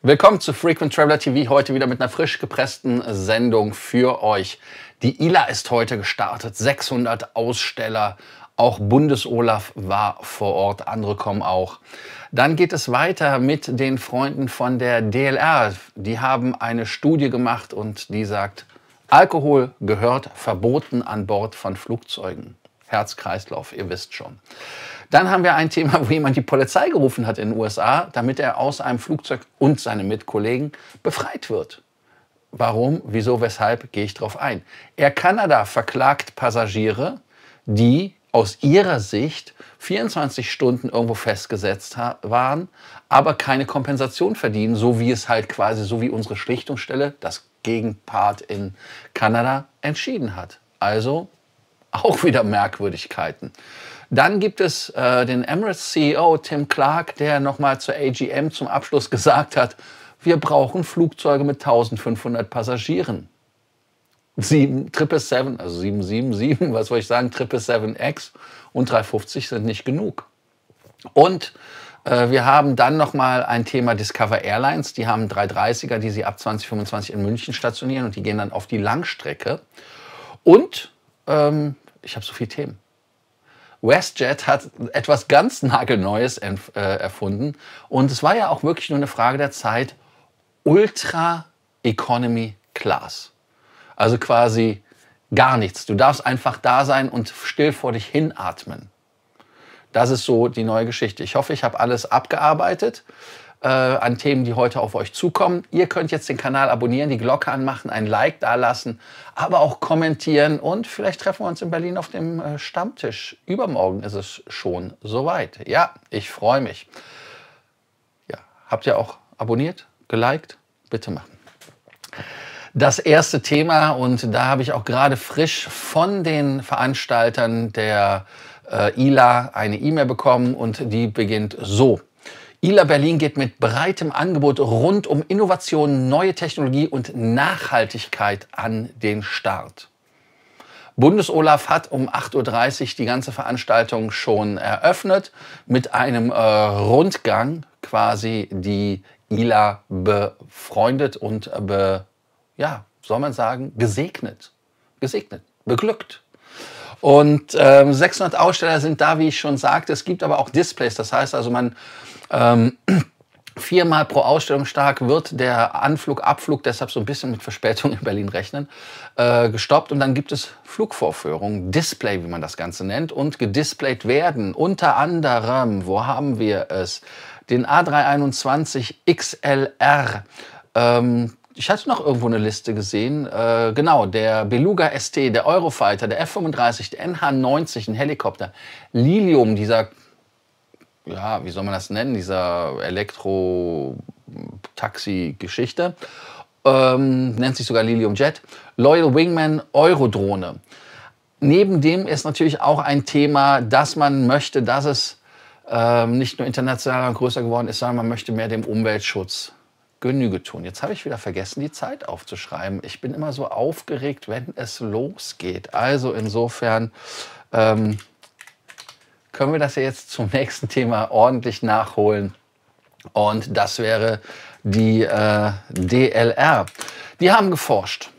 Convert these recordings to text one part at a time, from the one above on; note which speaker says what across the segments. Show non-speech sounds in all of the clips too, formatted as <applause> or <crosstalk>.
Speaker 1: Willkommen zu Frequent Traveler TV, heute wieder mit einer frisch gepressten Sendung für euch. Die ILA ist heute gestartet, 600 Aussteller, auch Bundesolaf war vor Ort, andere kommen auch. Dann geht es weiter mit den Freunden von der DLR. Die haben eine Studie gemacht und die sagt, Alkohol gehört verboten an Bord von Flugzeugen. Herz-Kreislauf, ihr wisst schon. Dann haben wir ein Thema, <laughs> wo jemand die Polizei gerufen hat in den USA, damit er aus einem Flugzeug und seine Mitkollegen befreit wird. Warum, wieso, weshalb gehe ich drauf ein? Air Canada verklagt Passagiere, die aus ihrer Sicht 24 Stunden irgendwo festgesetzt waren, aber keine Kompensation verdienen, so wie es halt quasi, so wie unsere Schlichtungsstelle, das Gegenpart in Kanada, entschieden hat. Also auch wieder Merkwürdigkeiten. Dann gibt es äh, den Emirates CEO Tim Clark, der nochmal zur AGM zum Abschluss <laughs> gesagt hat, wir brauchen Flugzeuge mit 1500 Passagieren. 777, also 777, <laughs> was soll ich sagen, 777X und 350 sind nicht genug. Und äh, wir haben dann nochmal ein Thema Discover Airlines. Die haben 330er, die sie ab 2025 in München stationieren und die gehen dann auf die Langstrecke. Und ähm, ich habe so viele Themen. WestJet hat etwas ganz nagelneues äh, erfunden. Und es war ja auch wirklich nur eine Frage der Zeit. Ultra Economy Class. Also quasi gar nichts. Du darfst einfach da sein und still vor dich hinatmen. Das ist so die neue Geschichte. Ich hoffe, ich habe alles abgearbeitet äh, an Themen, die heute auf euch zukommen. Ihr könnt jetzt den Kanal abonnieren, die Glocke anmachen, ein Like dalassen, aber auch kommentieren und vielleicht treffen wir uns in Berlin auf dem äh, Stammtisch. Übermorgen ist es schon soweit. Ja, ich freue mich. Ja, habt ihr auch abonniert, geliked? Bitte machen das erste Thema und da habe ich auch gerade frisch von den Veranstaltern der äh, ILA eine E-Mail bekommen und die beginnt so. ILA Berlin geht mit breitem Angebot rund um Innovationen, neue Technologie und Nachhaltigkeit an den Start. Bundesolaf hat um 8.30 Uhr die ganze Veranstaltung schon eröffnet mit einem äh, Rundgang quasi die ILA befreundet und, äh, be, ja, soll man sagen, gesegnet. Gesegnet, beglückt. Und ähm, 600 Aussteller sind da, wie ich schon sagte. Es gibt aber auch Displays. Das heißt also, man ähm, <clears throat> viermal pro Ausstellung stark wird der Anflug, Abflug, deshalb so ein bisschen mit Verspätung <laughs> in Berlin rechnen, äh, gestoppt. Und dann gibt es Flugvorführungen, Display, wie man das Ganze nennt, und gedisplayt werden. Unter anderem, wo haben wir es? Den A321 XLR. Ähm, ich hatte noch irgendwo eine Liste gesehen. Äh, genau, der Beluga ST, der Eurofighter, der F-35, der NH-90, ein Helikopter. Lilium, dieser, ja, wie soll man das nennen, dieser Elektro-Taxi-Geschichte. Ähm, nennt sich sogar Lilium Jet. Loyal Wingman, Eurodrohne. Neben dem ist natürlich auch ein Thema, dass man möchte, dass es ähm, nicht nur international größer geworden ist, sondern man möchte mehr dem Umweltschutz Genüge tun. Jetzt habe ich wieder vergessen, die Zeit aufzuschreiben. Ich bin immer so aufgeregt, wenn es losgeht. Also insofern ähm, können wir das ja jetzt zum <laughs> nächsten Thema ordentlich nachholen. Und das wäre die äh, DLR. Die haben geforscht.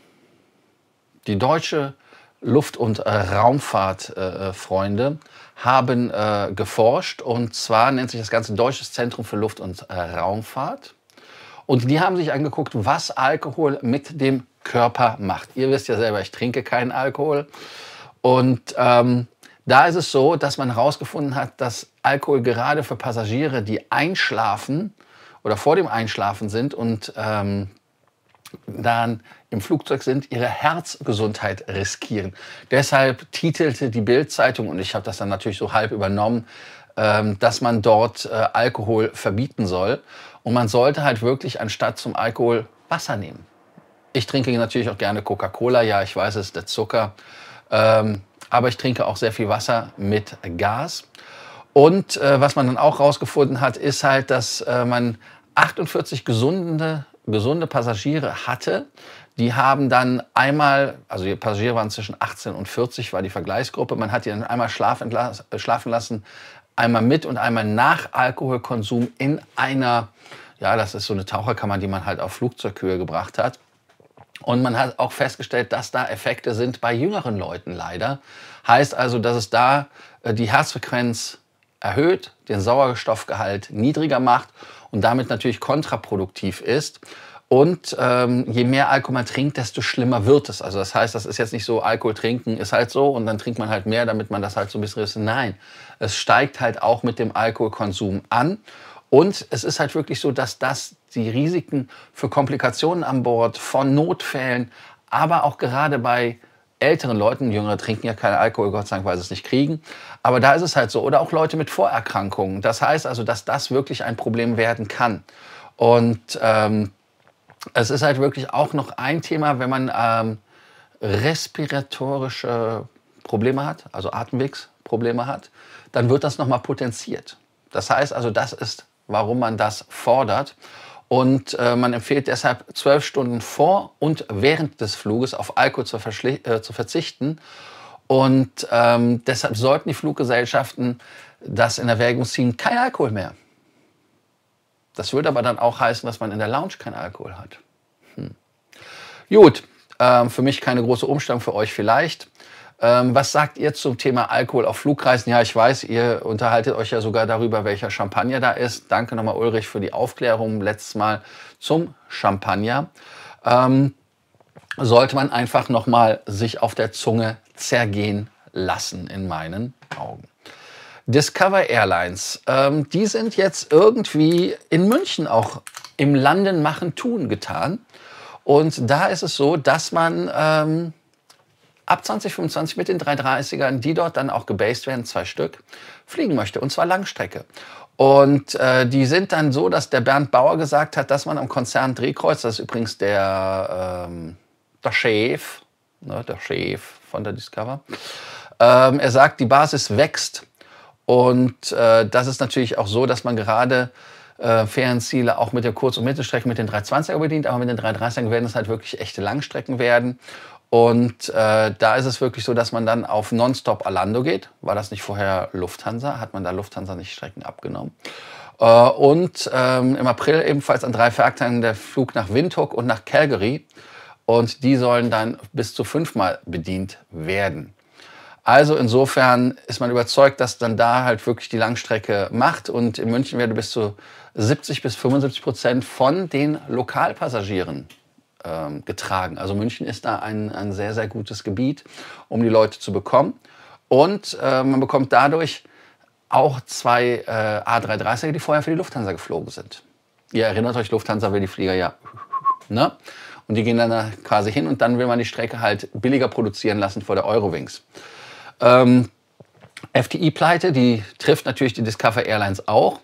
Speaker 1: Die deutsche Luft- und äh, Raumfahrtfreunde äh, äh haben äh, geforscht. Und zwar nennt sich das Ganze Deutsches Zentrum für Luft- und äh, Raumfahrt. Und die haben sich angeguckt, was Alkohol mit dem Körper macht. Ihr wisst ja selber, ich trinke keinen Alkohol. Und ähm, da ist es so, dass man herausgefunden hat, dass Alkohol gerade für Passagiere, die einschlafen oder vor dem Einschlafen sind und ähm, dann im Flugzeug sind, ihre Herzgesundheit riskieren. Deshalb titelte die Bild-Zeitung, und ich habe das dann natürlich so halb übernommen, ähm, dass man dort äh, Alkohol verbieten soll. Und man sollte halt wirklich anstatt zum Alkohol Wasser nehmen. Ich trinke natürlich auch gerne Coca-Cola, ja, ich weiß, es ist der Zucker. Ähm, aber ich trinke auch sehr viel Wasser mit Gas. Und äh, was man dann auch rausgefunden hat, ist halt, dass äh, man 48 gesunde, gesunde Passagiere hatte. Die haben dann einmal, also die Passagiere waren zwischen 18 und 40, war die Vergleichsgruppe, man hat die dann einmal schlafen lassen einmal mit und einmal nach Alkoholkonsum in einer, ja, das ist so eine Taucherkammer, die man halt auf Flugzeughöhe gebracht hat. Und man hat auch festgestellt, dass da Effekte sind bei jüngeren Leuten leider. Heißt also, dass es da äh, die Herzfrequenz erhöht, den Sauerstoffgehalt niedriger macht und damit natürlich kontraproduktiv ist. Und ähm, je mehr Alkohol man trinkt, desto schlimmer wird es. Also das heißt, das ist jetzt nicht so, Alkohol trinken ist halt so und dann trinkt man halt mehr, damit man das halt so ein bisschen Nein, es steigt halt auch mit dem Alkoholkonsum an. Und es ist halt wirklich so, dass das die Risiken für Komplikationen an Bord, von Notfällen, aber auch gerade bei älteren Leuten, Jüngere trinken ja keinen Alkohol, Gott sei Dank, weil sie es nicht kriegen. Aber da ist es halt so. Oder auch Leute mit Vorerkrankungen. Das heißt also, dass das wirklich ein Problem werden kann. Und ähm, es ist halt wirklich auch noch ein Thema, wenn man ähm, respiratorische Probleme hat, also Atemwegsprobleme hat, dann wird das nochmal potenziert. Das heißt also, das ist, warum man das fordert. Und äh, man empfiehlt deshalb, zwölf Stunden vor und während des Fluges auf Alkohol zu, äh, zu verzichten. Und ähm, deshalb sollten die Fluggesellschaften das in Erwägung ziehen, kein Alkohol mehr. Das würde aber dann auch heißen, dass man in der Lounge keinen Alkohol hat. Hm. Gut, äh, für mich keine große Umstellung, für euch vielleicht. Ähm, was sagt ihr zum Thema Alkohol auf Flugreisen? Ja, ich weiß, ihr unterhaltet euch ja sogar darüber, welcher Champagner da ist. Danke nochmal Ulrich für die Aufklärung letztes Mal zum Champagner. Ähm, sollte man einfach nochmal sich auf der Zunge zergehen lassen, in meinen Augen. Discover Airlines, ähm, die sind jetzt irgendwie in München auch im Landen machen tun getan. Und da ist es so, dass man Ähm, ab 2025 mit den 330ern, die dort dann auch gebased werden, zwei Stück, fliegen möchte. Und zwar Langstrecke. Und äh, die sind dann so, dass der Bernd Bauer gesagt hat, dass man am Konzern Drehkreuz, das ist übrigens der, ähm, der Chef, ne, der Chef von der Discover, ähm, er sagt, die Basis wächst. Und äh, das ist natürlich auch so, dass man gerade äh, Ferienziele auch mit der Kurz- und Mittelstrecke mit den 320er bedient, aber mit den 330ern werden es halt wirklich echte Langstrecken werden. Und äh, da ist es wirklich so, dass man dann auf Nonstop Alando geht. War das nicht vorher Lufthansa? Hat man da Lufthansa nicht Strecken abgenommen? Äh, und ähm, im April ebenfalls an drei Werktagen der Flug nach Windhoek und nach Calgary. Und die sollen dann bis zu fünfmal bedient werden. Also insofern ist man überzeugt, dass dann da halt wirklich die Langstrecke macht. Und in München werden bis zu 70 bis 75 Prozent von den Lokalpassagieren ähm, getragen. Also München ist da ein, ein sehr, sehr gutes Gebiet, um die Leute zu bekommen. Und äh, man bekommt dadurch auch zwei äh, A330er, die vorher für die Lufthansa geflogen sind. Ihr erinnert euch, Lufthansa will die Flieger ja. Ne? Und die gehen dann da quasi hin und dann will man die Strecke halt billiger produzieren lassen vor der Eurowings. Ähm, FTI-Pleite, die trifft natürlich die Discover Airlines auch.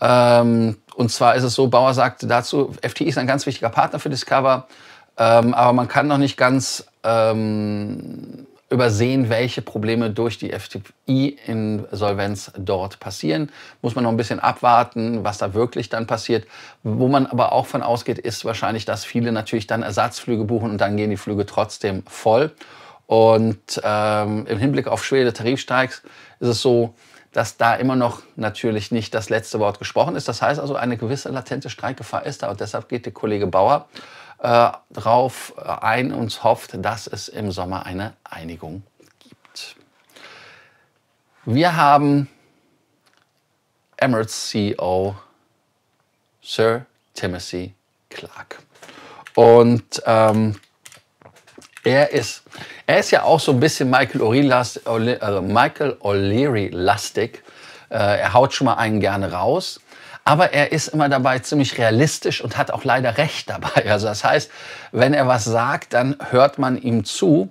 Speaker 1: Ähm, und zwar ist es so, Bauer sagte dazu, FTI e ist ein ganz wichtiger Partner für Discover, ähm, aber man kann noch nicht ganz ähm, übersehen, welche Probleme durch die FTI-Insolvenz dort passieren. Muss man noch ein bisschen abwarten, was da wirklich dann passiert. Wo man aber auch von ausgeht, ist wahrscheinlich, dass viele natürlich dann Ersatzflüge buchen und dann gehen die Flüge trotzdem voll. Und ähm, im Hinblick auf schwere Tarifstreiks ist es so, dass da immer noch natürlich nicht das letzte Wort gesprochen ist. Das heißt also, eine gewisse latente Streikgefahr ist da. Und deshalb geht der Kollege Bauer äh, drauf äh, ein und hofft, dass es im Sommer eine Einigung gibt. Wir haben Emirates CEO Sir Timothy Clark. Und ähm, er ist, er ist ja auch so ein bisschen Michael also O'Leary-lastig. Äh, er haut schon mal einen gerne raus. Aber er ist immer dabei ziemlich realistisch und hat auch leider recht dabei. Also das heißt, wenn er was sagt, dann hört man ihm zu.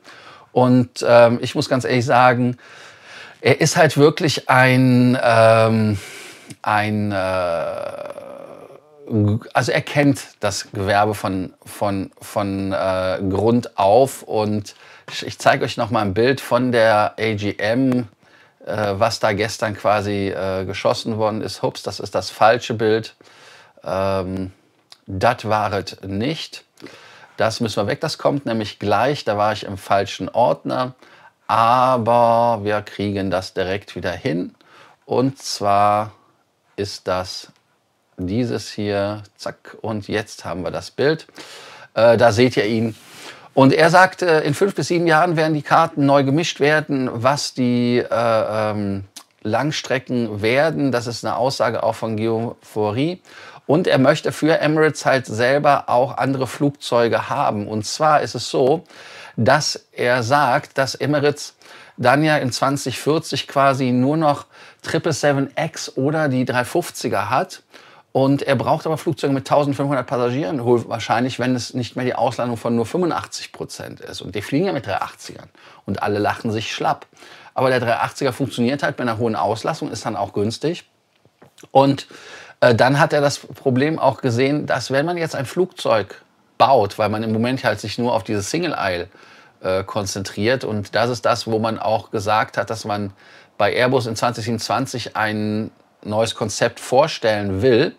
Speaker 1: Und ähm, ich muss ganz ehrlich sagen, er ist halt wirklich ein, ähm, ein äh, also er kennt das Gewerbe von, von, von äh, Grund auf und ich zeige euch noch mal ein Bild von der AGM, äh, was da gestern quasi äh, geschossen worden ist. Hups, das ist das falsche Bild. Ähm, das waret nicht. Das müssen wir weg, das kommt nämlich gleich. Da war ich im falschen Ordner. Aber wir kriegen das direkt wieder hin. Und zwar ist das dieses hier, zack, und jetzt haben wir das Bild. Äh, da seht ihr ihn. Und er sagt, äh, in fünf bis sieben Jahren werden die Karten neu gemischt werden, was die äh, ähm, Langstrecken werden. Das ist eine Aussage auch von Geophorie. Und er möchte für Emirates halt selber auch andere Flugzeuge haben. Und zwar ist es so, dass er sagt, dass Emirates dann ja in 2040 quasi nur noch 777X oder die 350er hat und er braucht aber Flugzeuge mit 1500 Passagieren, wahrscheinlich, wenn es nicht mehr die Ausladung von nur 85 Prozent ist. Und die fliegen ja mit 380ern. Und alle lachen sich schlapp. Aber der 380er funktioniert halt bei einer hohen Auslassung, ist dann auch günstig. Und äh, dann hat er das Problem auch gesehen, dass wenn man jetzt ein Flugzeug baut, weil man im Moment halt sich nur auf diese Single Aisle äh, konzentriert. Und das ist das, wo man auch gesagt hat, dass man bei Airbus in 2027 einen neues Konzept vorstellen will,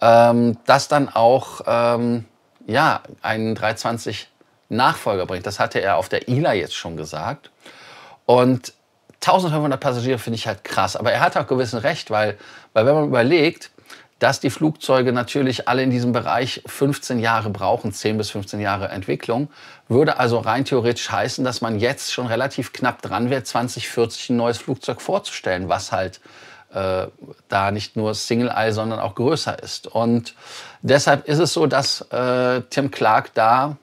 Speaker 1: ähm, das dann auch ähm, ja, einen 320 Nachfolger bringt. Das hatte er auf der ILA jetzt schon gesagt. Und 1500 Passagiere finde ich halt krass. Aber er hat auch gewissen Recht, weil, weil wenn man überlegt, dass die Flugzeuge natürlich alle in diesem Bereich 15 Jahre brauchen, 10 bis 15 Jahre Entwicklung, würde also rein theoretisch heißen, dass man jetzt schon relativ knapp dran wäre, 2040 ein neues Flugzeug vorzustellen, was halt äh, da nicht nur Single Eye, sondern auch größer ist. Und deshalb ist es so, dass äh, Tim Clark da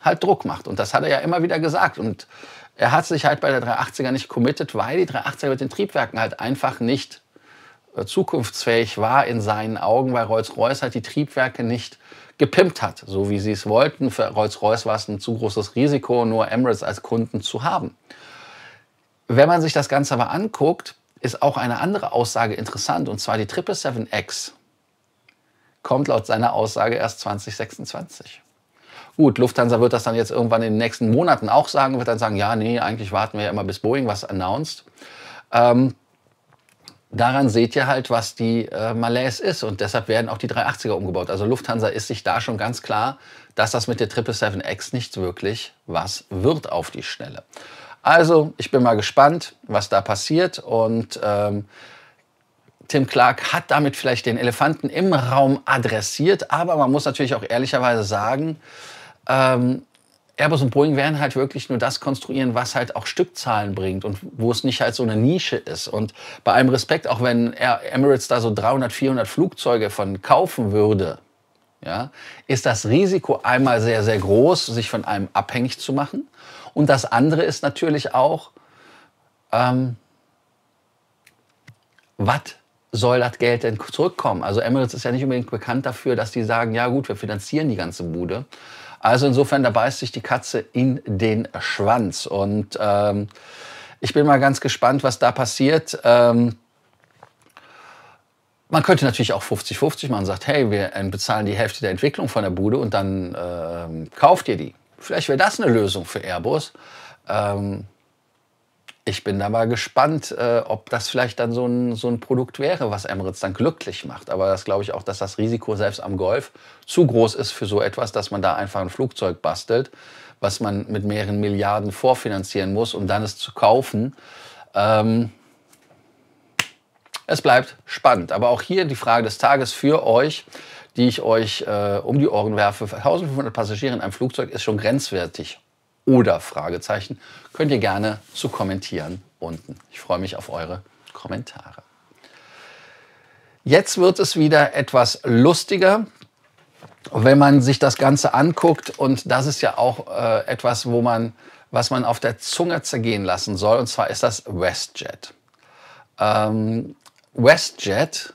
Speaker 1: halt Druck macht. Und das hat er ja immer wieder gesagt. Und er hat sich halt bei der 380er nicht committed, weil die 380er mit den Triebwerken halt einfach nicht äh, zukunftsfähig war in seinen Augen, weil Rolls-Royce halt die Triebwerke nicht gepimpt hat, so wie sie es wollten. Für Rolls-Royce war es ein zu großes Risiko, nur Emirates als Kunden zu haben. Wenn man sich das Ganze aber anguckt, ist auch eine andere Aussage interessant, und zwar die 777X kommt laut seiner Aussage erst 2026. Gut, Lufthansa wird das dann jetzt irgendwann in den nächsten Monaten auch sagen, wird dann sagen, ja, nee, eigentlich warten wir ja immer, bis Boeing was announced. Ähm, daran seht ihr halt, was die äh, Malaise ist und deshalb werden auch die 380er umgebaut. Also Lufthansa ist sich da schon ganz klar, dass das mit der 777X nicht wirklich was wird auf die Schnelle. Also, ich bin mal gespannt, was da passiert. Und ähm, Tim Clark hat damit vielleicht den Elefanten im Raum adressiert. Aber man muss natürlich auch ehrlicherweise sagen, ähm, Airbus und Boeing werden halt wirklich nur das konstruieren, was halt auch Stückzahlen bringt und wo es nicht halt so eine Nische ist. Und bei allem Respekt, auch wenn Emirates da so 300, 400 Flugzeuge von kaufen würde, ja, ist das Risiko einmal sehr, sehr groß, sich von einem abhängig zu machen. Und das andere ist natürlich auch, ähm, was soll das Geld denn zurückkommen? Also Emirates ist ja nicht unbedingt bekannt dafür, dass die sagen, ja gut, wir finanzieren die ganze Bude. Also insofern, da beißt sich die Katze in den Schwanz. Und ähm, ich bin mal ganz gespannt, was da passiert. Ähm, man könnte natürlich auch 50-50 machen, sagt, hey, wir äh, bezahlen die Hälfte der Entwicklung von der Bude und dann ähm, kauft ihr die. Vielleicht wäre das eine Lösung für Airbus. Ähm, ich bin da mal gespannt, äh, ob das vielleicht dann so ein, so ein Produkt wäre, was Emirates dann glücklich macht. Aber das glaube ich auch, dass das Risiko selbst am Golf zu groß ist für so etwas, dass man da einfach ein Flugzeug bastelt, was man mit mehreren Milliarden vorfinanzieren muss, um dann es zu kaufen. Ähm, es bleibt spannend. Aber auch hier die Frage des Tages für euch die ich euch äh, um die Ohren werfe, 1500 Passagiere in einem Flugzeug ist schon grenzwertig oder Fragezeichen, könnt ihr gerne zu kommentieren unten. Ich freue mich auf eure Kommentare. Jetzt wird es wieder etwas lustiger, wenn man sich das Ganze anguckt. Und das ist ja auch äh, etwas, wo man, was man auf der Zunge zergehen lassen soll. Und zwar ist das WestJet. Ähm, WestJet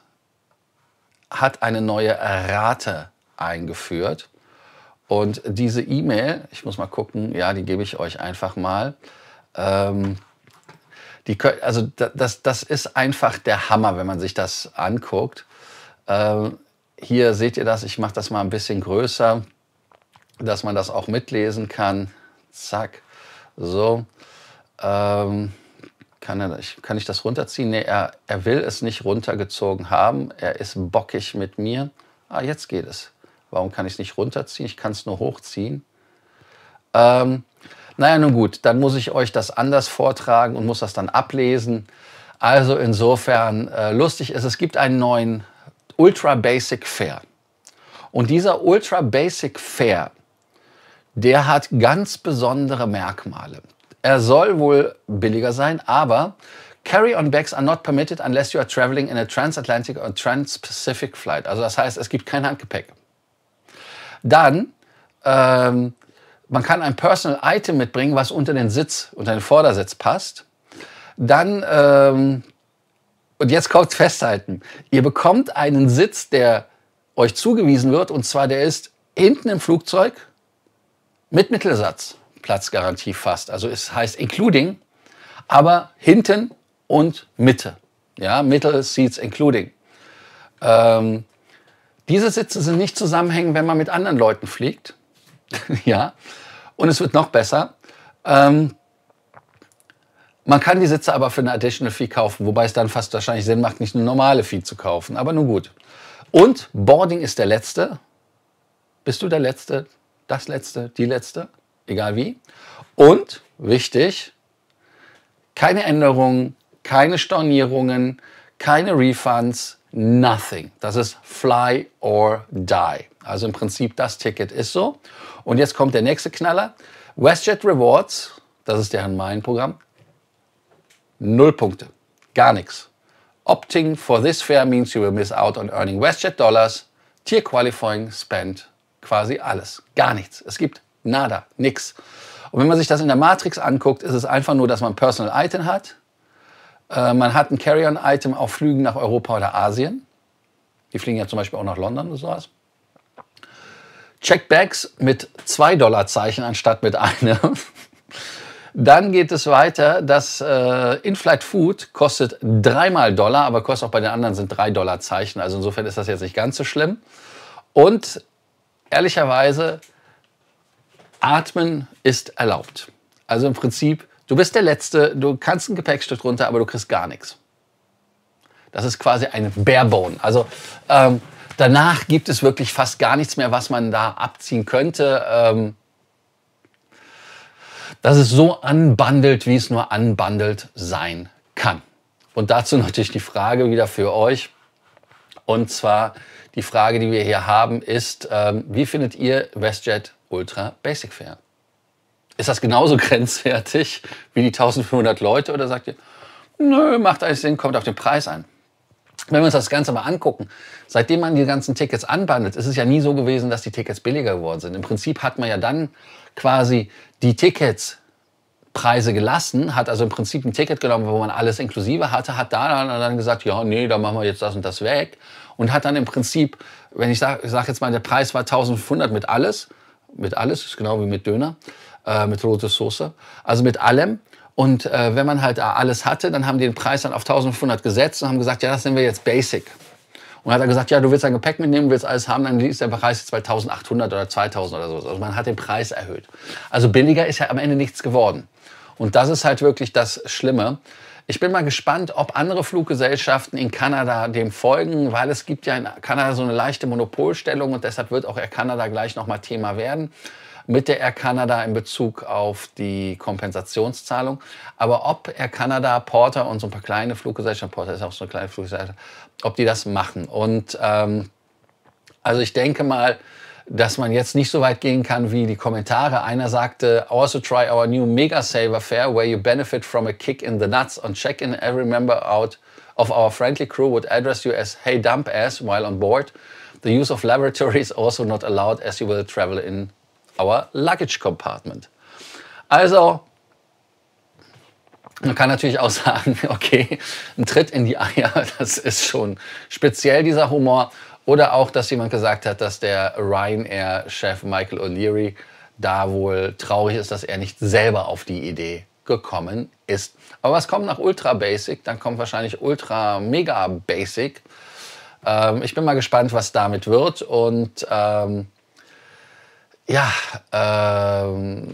Speaker 1: hat eine neue Rate eingeführt. Und diese E-Mail, ich muss mal gucken, ja, die gebe ich euch einfach mal. Ähm, die, also das, das ist einfach der Hammer, wenn man sich das anguckt. Ähm, hier seht ihr das, ich mache das mal ein bisschen größer, dass man das auch mitlesen kann. Zack, so. Ähm, kann, er, kann ich das runterziehen? Nee, er, er will es nicht runtergezogen haben. Er ist bockig mit mir. Ah, jetzt geht es. Warum kann ich es nicht runterziehen? Ich kann es nur hochziehen. Ähm, naja, nun gut, dann muss ich euch das anders vortragen und muss das dann ablesen. Also insofern äh, lustig ist, es gibt einen neuen Ultra Basic Fair. Und dieser Ultra Basic Fair, der hat ganz besondere Merkmale. Er soll wohl billiger sein, aber Carry-on bags are not permitted unless you are traveling in a transatlantic or transpacific flight. Also das heißt, es gibt kein Handgepäck. Dann, ähm, man kann ein Personal Item mitbringen, was unter den Sitz, unter den Vordersitz passt. Dann, ähm, und jetzt kommt festhalten, ihr bekommt einen Sitz, der euch zugewiesen wird, und zwar der ist hinten im Flugzeug mit Mittelsatz. Platzgarantie fast. Also es heißt including, aber hinten und Mitte. Ja, Middle Seats including. Ähm, diese Sitze sind nicht zusammenhängend, wenn man mit anderen Leuten fliegt. <laughs> ja, und es wird noch besser. Ähm, man kann die Sitze aber für eine Additional Fee kaufen, wobei es dann fast wahrscheinlich Sinn macht, nicht eine normale Fee zu kaufen. Aber nun gut. Und Boarding ist der letzte. Bist du der Letzte? Das Letzte? Die Letzte? egal wie. Und, wichtig, keine Änderungen, keine Stornierungen, keine Refunds, nothing. Das ist fly or die. Also im Prinzip das Ticket ist so. Und jetzt kommt der nächste Knaller. WestJet Rewards, das ist deren mein Programm, null Punkte. Gar nichts. Opting for this fare means you will miss out on earning WestJet Dollars, Tier Qualifying, Spend, quasi alles. Gar nichts. Es gibt Nada, nix. Und wenn man sich das in der Matrix anguckt, ist es einfach nur, dass man Personal Item hat. Äh, man hat ein Carry-on-Item auf Flügen nach Europa oder Asien. Die fliegen ja zum Beispiel auch nach London oder sowas. Checkbacks mit 2 Dollar Zeichen anstatt mit einem. <laughs> Dann geht es weiter, dass äh, In-Flight Food kostet dreimal Dollar, aber kostet auch bei den anderen sind 3 Dollar Zeichen. Also insofern ist das jetzt nicht ganz so schlimm. Und ehrlicherweise Atmen ist erlaubt. Also im Prinzip, du bist der Letzte, du kannst ein Gepäckstück runter, aber du kriegst gar nichts. Das ist quasi eine Barebone. Also ähm, danach gibt es wirklich fast gar nichts mehr, was man da abziehen könnte. Ähm, dass es so anbandelt, wie es nur anbandelt sein kann. Und dazu natürlich die Frage wieder für euch. Und zwar die Frage, die wir hier haben, ist, ähm, wie findet ihr WestJet Ultra Basic Fair. Ist das genauso <laughs> grenzwertig wie die 1500 Leute oder sagt ihr, nö, macht alles Sinn, kommt auf den Preis an? Wenn wir uns das Ganze mal angucken, seitdem man die ganzen Tickets anbandelt, ist es ja nie so gewesen, dass die Tickets billiger geworden sind. Im Prinzip hat man ja dann quasi die Tickets Preise gelassen, hat also im Prinzip ein Ticket genommen, wo man alles inklusive hatte, hat da dann, gesagt, ja, nee, da machen wir jetzt das und das weg und hat dann im Prinzip, wenn ich sage sag jetzt mal, der Preis war 1500 mit alles, mit alles, ist genau wie mit Döner, äh, mit roter Soße, also mit allem. Und äh, wenn man halt äh, alles hatte, dann haben die den Preis dann auf 1500 gesetzt und haben gesagt, ja, das nehmen wir jetzt Basic. Und dann hat er gesagt, ja, du willst dein Gepäck mitnehmen, willst alles haben, dann ist der Preis jetzt 2800 oder 2000 oder so. Also man hat den Preis erhöht. Also billiger ist ja am Ende nichts geworden. Und das ist halt wirklich das Schlimme, ich bin mal gespannt, ob andere Fluggesellschaften in Kanada dem folgen, weil es gibt ja in Kanada so eine leichte Monopolstellung und deshalb wird auch Air Canada gleich nochmal Thema werden mit der Air Canada in Bezug auf die Kompensationszahlung. Aber ob Air Canada, Porter und so ein paar kleine Fluggesellschaften, Porter ist auch so eine kleine Fluggesellschaft, ob die das machen. Und ähm, also ich denke mal, dass man jetzt nicht so weit gehen kann wie die Kommentare. Einer sagte, also try our new Mega Saver Fair, where you benefit from a kick in the nuts on check-in. Every member out of our friendly crew would address you as hey dump ass while on board. The use of laboratory is also not allowed as you will travel in our luggage compartment. Also, man kann natürlich auch <laughs> sagen, okay, ein Tritt in die Eier, das ist schon speziell dieser Humor. Oder auch, dass jemand gesagt hat, dass der Ryanair-Chef Michael O'Leary da wohl traurig ist, dass er nicht selber auf die Idee gekommen ist. Aber was kommt nach Ultra Basic? Dann kommt wahrscheinlich Ultra Mega Basic. Ähm, ich bin mal gespannt, was damit wird. Und ähm, ja, ähm,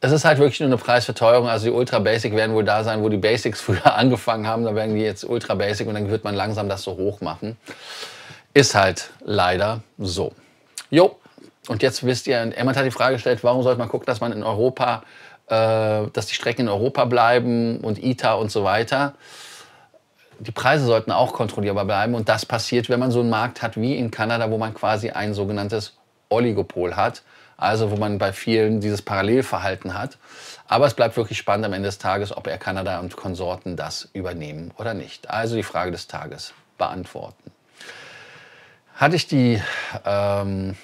Speaker 1: es ist halt wirklich nur eine Preisverteuerung. Also die Ultra Basic werden wohl da sein, wo die Basics <laughs> früher angefangen haben. Da werden die jetzt Ultra Basic und dann wird man langsam das so hoch machen. Ist halt leider so. Jo, und jetzt wisst ihr, Emmett hat die Frage gestellt, warum sollte man gucken, dass man in Europa, äh, dass die Strecken in Europa bleiben und ITA und so weiter. Die Preise sollten auch kontrollierbar bleiben und das passiert, wenn man so einen Markt hat wie in Kanada, wo man quasi ein sogenanntes Oligopol hat, also wo man bei vielen dieses Parallelverhalten hat. Aber es bleibt wirklich spannend am Ende des Tages, ob er Kanada und Konsorten das übernehmen oder nicht. Also die Frage des Tages beantworten hatte ich die ähm,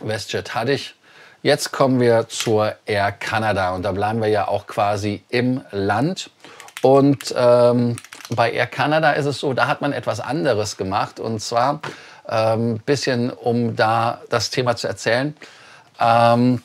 Speaker 1: WestJet, hatte ich. Jetzt kommen wir zur Air Canada und da bleiben wir ja auch quasi im Land. Und ähm, bei Air Canada ist es so, da hat man etwas anderes gemacht und zwar ein ähm, bisschen, um da das Thema zu erzählen. Ähm,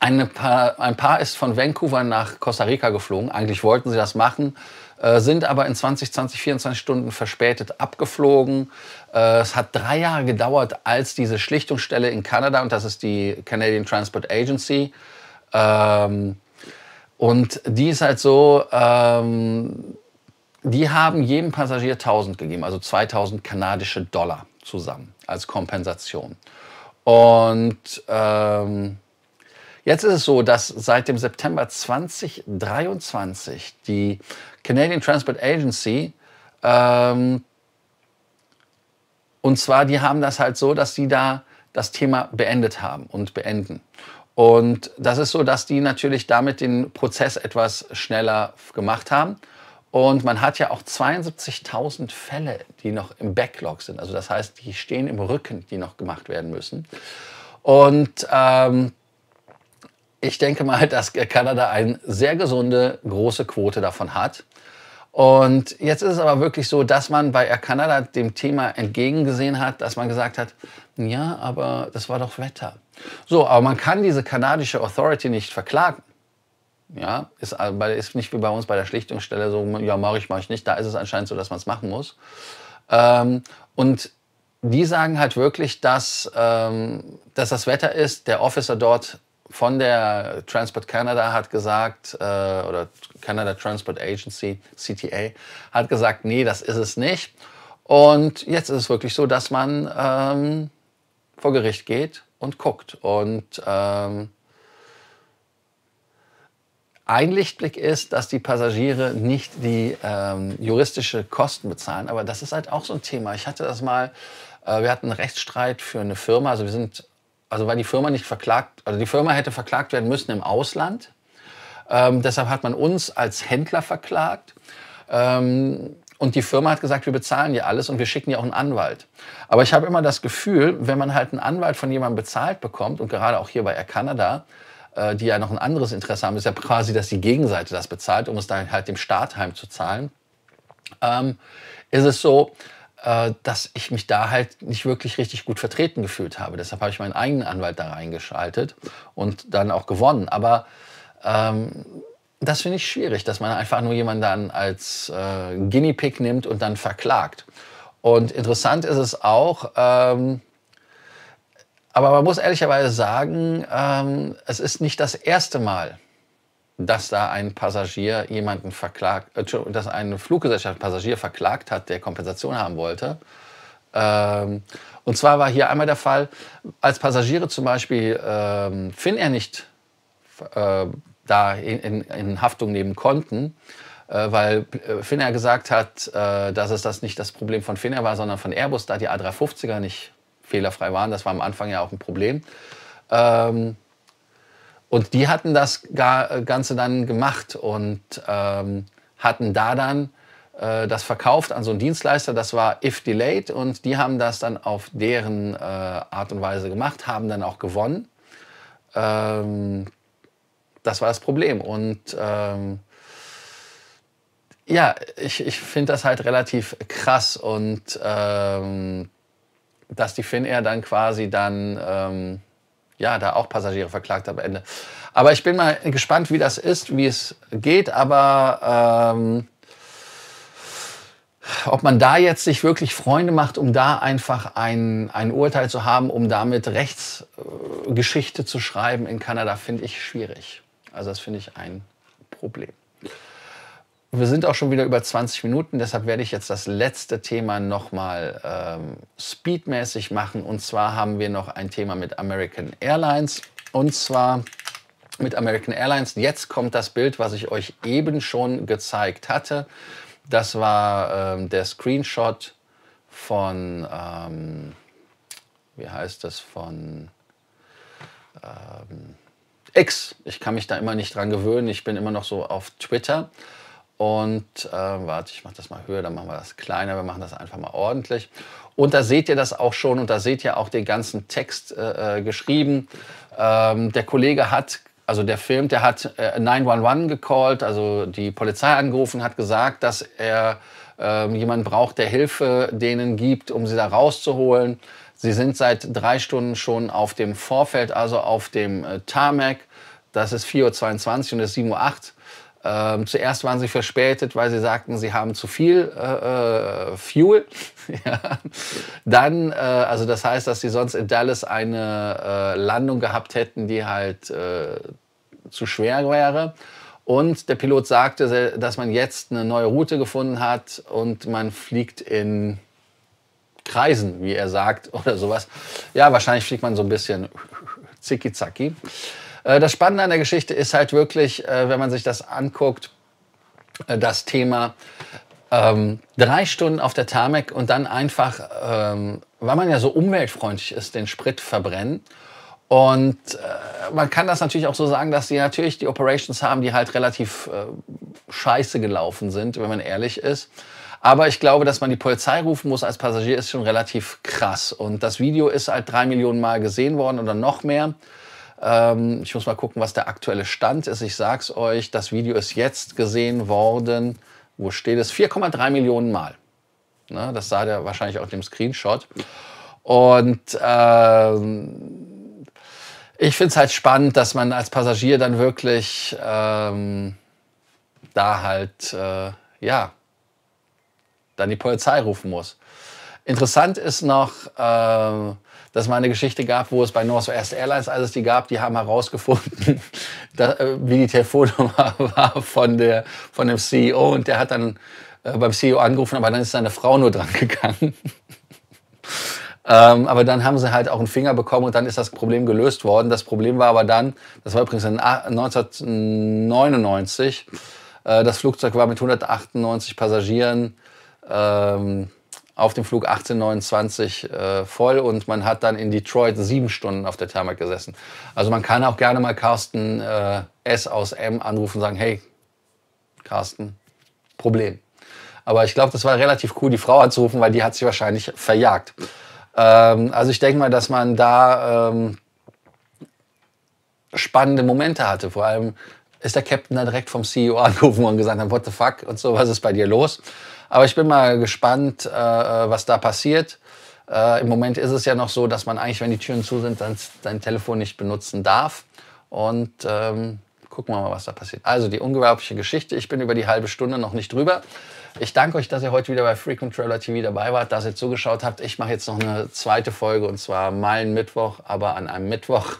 Speaker 1: ein Paar, ein Paar ist von Vancouver nach Costa Rica geflogen. Eigentlich wollten sie das machen, äh, sind aber in 20, 20, 24 Stunden verspätet abgeflogen. Äh, es hat drei Jahre gedauert, als diese Schlichtungsstelle in Kanada, und das ist die Canadian Transport Agency, ähm, und die ist halt so, ähm, die haben jedem Passagier 1000 gegeben, also 2000 kanadische Dollar zusammen als Kompensation. Und ähm, Jetzt ist es so, dass seit dem September 2023 die Canadian Transport Agency ähm, und zwar, die haben das halt so, dass sie da das Thema beendet haben und beenden. Und das ist so, dass die natürlich damit den Prozess etwas schneller gemacht haben. Und man hat ja auch 72.000 Fälle, die noch im Backlog sind. Also das heißt, die stehen im Rücken, die noch gemacht werden müssen. Und ähm, ich denke mal, <laughs> dass Kanada eine sehr gesunde, große Quote davon hat. Und jetzt ist es aber wirklich so, dass man bei Air Canada dem Thema entgegengesehen hat, dass man gesagt hat, ja, aber das war doch Wetter. So, aber man kann diese kanadische Authority nicht verklagen. Ja, ist, ist nicht wie bei uns bei der Schlichtungsstelle so, ja, mache ich, mache ich nicht. Da ist es anscheinend so, dass man es machen muss. Ähm, und die sagen halt wirklich, dass, ähm, dass das Wetter ist. Der Officer dort von der Transport Canada hat gesagt, äh, oder Canada Transport Agency, CTA, hat gesagt, nee, das ist es nicht. Und jetzt ist es wirklich so, dass man ähm, vor Gericht geht und guckt. Und ähm, ein Lichtblick ist, dass die Passagiere nicht die ähm, juristische Kosten bezahlen. Aber das ist halt auch so ein Thema. Ich hatte das mal, äh, wir hatten einen Rechtsstreit für eine Firma. Also wir sind also weil die Firma nicht verklagt, also die Firma hätte verklagt werden müssen im Ausland. Ähm, deshalb hat man uns als Händler verklagt. Ähm, und die Firma hat gesagt, wir bezahlen ja alles und wir schicken ja auch einen Anwalt. Aber ich habe immer das Gefühl, wenn man halt einen Anwalt von jemandem bezahlt bekommt, und gerade auch hier bei Air Canada, äh, die ja noch ein anderes Interesse haben, ist ja quasi, dass die Gegenseite das bezahlt, um es dann halt dem Staat heimzuzahlen, ähm, ist es so, äh, dass ich mich da halt nicht wirklich richtig gut vertreten gefühlt habe. Deshalb habe ich meinen eigenen Anwalt da reingeschaltet und dann auch gewonnen. Aber ähm, das finde ich schwierig, dass man einfach nur jemanden dann als äh, Guinea Pig nimmt und dann verklagt. Und interessant ist es auch, ähm, aber man muss ehrlicherweise sagen, ähm, es ist nicht das erste Mal, dass da ein Passagier jemanden verklagt, äh, dass eine Fluggesellschaft Passagier verklagt hat, der Kompensation haben wollte. Ähm, und zwar war hier einmal der Fall, als Passagiere zum Beispiel ähm, Finnair nicht äh, da in, in, in, Haftung nehmen konnten, äh, weil äh, Finnair gesagt hat, äh, dass es das nicht das Problem von Finnair war, sondern von Airbus, da die A350er nicht fehlerfrei waren. Das war am Anfang ja auch ein Problem. Ähm, und die hatten das äh, Ganze dann gemacht und ähm, hatten da dann äh, das verkauft an so einen Dienstleister, das war If Delayed und die haben das dann auf deren äh, Art und Weise gemacht, haben dann auch gewonnen. Ähm, das war das Problem und ähm, ja, ich, ich finde das halt relativ krass und ähm, dass die Finnair dann quasi dann ähm, ja, da auch Passagiere verklagt am Ende. Aber ich bin mal gespannt, wie das ist, wie es geht. Aber ähm, ob man da jetzt sich wirklich Freunde macht, um da einfach ein, ein Urteil zu haben, um damit Rechtsgeschichte äh, zu schreiben in Kanada, finde ich schwierig. Also das finde ich ein Problem. Wir sind auch schon wieder über 20 Minuten, deshalb werde ich jetzt das letzte Thema nochmal ähm, speedmäßig machen. Und zwar haben wir noch ein Thema mit American Airlines. Und zwar mit American Airlines. Jetzt kommt das Bild, was ich euch eben schon gezeigt hatte. Das war ähm, der Screenshot von, ähm, wie heißt das, von ähm, X. Ich kann mich da immer nicht dran gewöhnen. Ich bin immer noch so auf Twitter. Und äh, warte, ich mache das mal höher, dann machen wir das kleiner, wir machen das einfach mal ordentlich. Und da seht ihr das auch schon und da seht ihr auch den ganzen Text äh, äh geschrieben. Ähm, der Kollege hat, also der Film, der hat äh, 911 gecallt, also die Polizei angerufen, hat gesagt, dass er äh, jemanden braucht, der Hilfe denen gibt, um sie da rauszuholen. Sie sind seit drei Stunden schon auf dem Vorfeld, also auf dem äh, Tarmac. Das ist 4.22 Uhr und es ist 7.08 Uhr. Ähm, zuerst waren sie verspätet, weil sie sagten, sie haben zu viel äh, äh Fuel. <laughs> ja. Dann, äh, also das heißt, dass sie sonst in Dallas eine äh, Landung gehabt hätten, die halt äh, zu schwer wäre. Und der Pilot sagte, dass man jetzt eine neue Route gefunden hat und man fliegt in Kreisen, wie er sagt, <laughs> oder sowas. Ja, wahrscheinlich fliegt man so ein bisschen <laughs> zicki-zacki. Äh, das Spannende an der Geschichte ist halt wirklich, äh, wenn man sich das anguckt, äh, das Thema ähm, drei Stunden auf der Tamek und dann einfach, ähm, weil man ja so umweltfreundlich ist, den Sprit verbrennen. Und äh, man kann das natürlich auch so sagen, dass sie natürlich die Operations haben, die halt relativ äh, scheiße gelaufen sind, wenn man ehrlich ist. Aber ich glaube, dass man die Polizei rufen muss als Passagier, ist schon relativ krass. Und das Video ist halt drei Millionen Mal gesehen worden oder noch mehr. Ähm, ich muss mal gucken, was der aktuelle Stand ist. Ich sag's euch, das Video ist jetzt gesehen worden. Wo steht es? 4,3 Millionen Mal. Ne, das sah der wahrscheinlich auch dem Screenshot. Und ähm, ich finde es halt spannend, dass man als Passagier dann wirklich ähm, da halt, äh, ja, dann die Polizei rufen muss. Interessant ist noch, äh, dass es mal eine Geschichte gab, wo es bei Northwest Airlines, als es die gab, die haben herausgefunden, <laughs> dass, äh, wie die Telefonnummer <laughs> war von, der, von dem CEO und der hat dann äh, beim CEO angerufen, aber dann ist seine Frau nur dran gegangen. <laughs> ähm, aber dann haben sie halt auch einen Finger bekommen und dann ist das Problem gelöst worden. Das Problem war aber dann, das war übrigens 1999, äh, das Flugzeug war mit 198 Passagieren ähm, auf dem Flug 1829 äh, voll und man hat dann in Detroit sieben Stunden auf der Thermik gesessen. Also man kann auch gerne mal Carsten äh, S aus M anrufen und sagen, hey, Carsten, Problem. Aber ich glaube, das war relativ cool, die Frau anzurufen, weil die hat sich wahrscheinlich verjagt. Ähm, also ich denke mal, dass man da ähm, spannende Momente hatte. Vor allem ist der Captain da direkt vom CEO <laughs> angerufen und gesagt, hat, what the fuck und so, was ist bei dir los? Aber ich bin mal gespannt, äh, äh, was da passiert. Äh, Im Moment ist es ja noch so, dass man eigentlich, wenn die Türen zu sind, dann sein Telefon nicht benutzen darf. Und ähm, gucken wir mal, was da passiert. Also die unglaubliche Geschichte. Ich bin über die halbe Stunde noch nicht drüber. Ich danke euch, dass ihr heute wieder bei Frequent Traveler TV dabei wart, dass ihr zugeschaut habt. Ich mache jetzt noch eine zweite Folge und zwar Meilenmittwoch, aber an einem Mittwoch.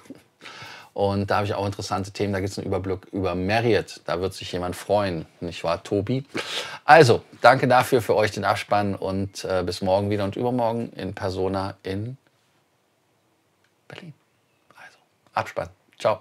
Speaker 1: Und da habe ich auch interessante Themen. Da gibt es einen Überblick über Marriott. Da wird sich jemand freuen, nicht wahr, Tobi? Also, danke dafür für euch den Abspann und äh, bis morgen wieder und übermorgen in Persona in Berlin. Also, Abspann. Ciao.